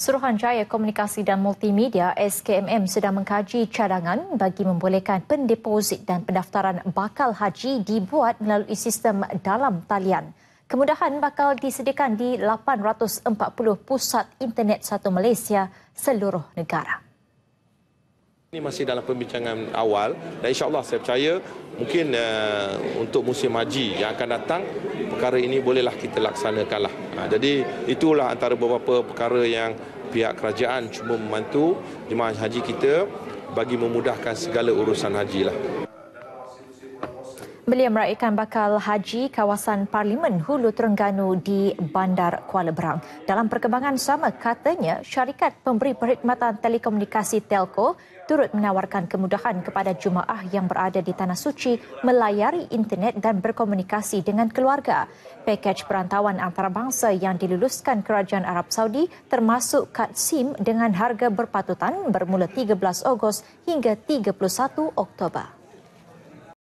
Suruhanjaya Komunikasi dan Multimedia SKMM sedang mengkaji cadangan bagi membolehkan pendeposit dan pendaftaran bakal haji dibuat melalui sistem dalam talian. Kemudahan bakal disediakan di 840 pusat internet satu Malaysia seluruh negara. Ini masih dalam pembincangan awal dan insyaAllah saya percaya mungkin uh, untuk musim haji yang akan datang perkara ini bolehlah kita laksanakanlah. Ha, jadi itulah antara beberapa perkara yang pihak kerajaan cuba membantu jemaah haji kita bagi memudahkan segala urusan haji lah. Beliau meraihkan bakal haji kawasan Parlimen Hulu Terengganu di Bandar Kuala Berang. Dalam perkembangan sama katanya, syarikat pemberi perkhidmatan telekomunikasi Telco turut menawarkan kemudahan kepada jemaah yang berada di Tanah Suci melayari internet dan berkomunikasi dengan keluarga. Pakej perantauan antarabangsa yang diluluskan Kerajaan Arab Saudi termasuk kad SIM dengan harga berpatutan bermula 13 Ogos hingga 31 Oktober.